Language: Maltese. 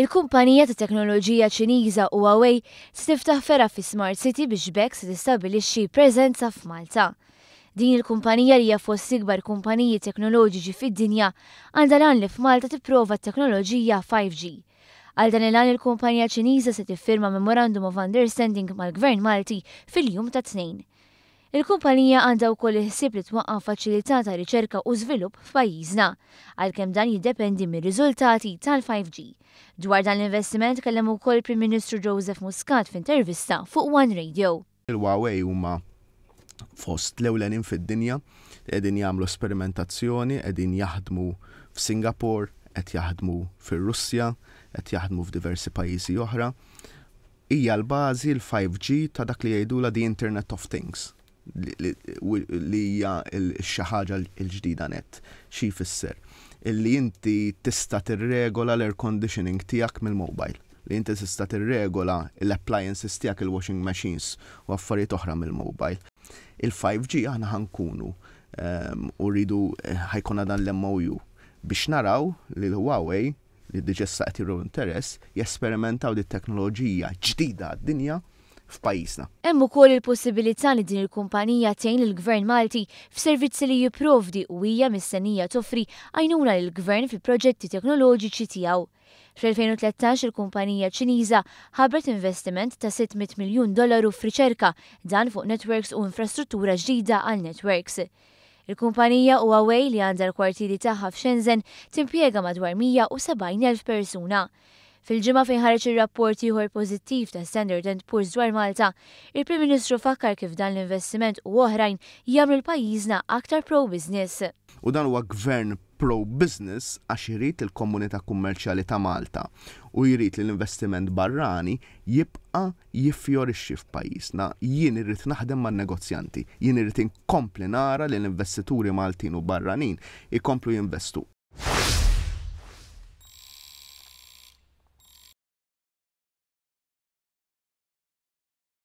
Il-kumpanija ta' teknoloġija ċiniża Huawei se tiftaħ fera fi Smart City biex bekk se tistabilixxi preżenza f'Malta. Din il-kumpanija li hija fost ikbar kumpaniji teknoloġiċi fid-dinja għandha lan li f'Malta tipprova t-teknoloġija 5G. Għal dan il-għan il-kumpanija ċiniża se tiffirma Memorandum of Understanding mal-Gvern Malti fil-jum ta' tnejn. Il-kumpanija għandha wkoll ħsieb li twaqqa' faċilitata ta' riċerka u żvilupp f'pajjiżna, għalkemm dan jiddependi mir-riżultati tal-5G. Dwar dan l-investiment kellem ukoll Prim Ministru Joseph Muscat f'intervista fuq One Radio. Il-Huawei huma fost l-ewlenin fid-dinja, qegħdin jagħmlu sperimentazzjoni, qegħdin jaħdmu f'Singapore, qed jaħdmu fir-Russja, qed jaħdmu f'diversi pajjiżi oħra. Hija l-bażi l-5G ta' dak li jgħidula di Internet of Things li hija xi ħaġa l-ġdida net xi jfisser illi inti tista' tirregola l-air conditioning tiegħek mill-mobile li inti tista' tirregola l-appliances tiegħek il-washing machines u affarijiet oħra mill-mobile. Il-5G aħna ħankunu ehm, u rridu eh, ħajkuna dan l-MOU biex naraw li l-Huawei li diġa saqti interess jesperimentaw di teknoloġija ġdida għad-dinja f'pajjiżna. Hemm ukoll il-possibilità li din il-kumpanija tgħin il-Gvern Malti f'servizzi li jipprovdi u hija mistennija toffri għajnuna lill-Gvern fil-proġetti teknoloġiċi tiegħu. Fl-2013 il-kumpanija ċiniża ħabret investiment ta' 600 miljun dollaru f'riċerka dan fuq networks u infrastruttura ġdida għal networks. Il-kumpanija Huawei li għandha l-kwartieri tagħha f'Shenzhen timpjega madwar 170,000 persuna. Fil-ġimgħa fejn ħareġ ir-rapport ieħor pożittiv ta' Standard and Poor's dwar Malta, il-Prim Ministru fakkar kif dan l-investiment u oħrajn jagħmlu l-pajjiżna aktar pro-business. U dan huwa gvern pro-business għax jrid il-komunità kummerċjali ta' Malta u jrid l-investiment barrani jibqa' jiffjorixxi f'pajjiżna. Jien irrid naħdem man-negozjanti, jien irrid inkompli nara l-investituri Maltin u barranin ikomplu jinvestu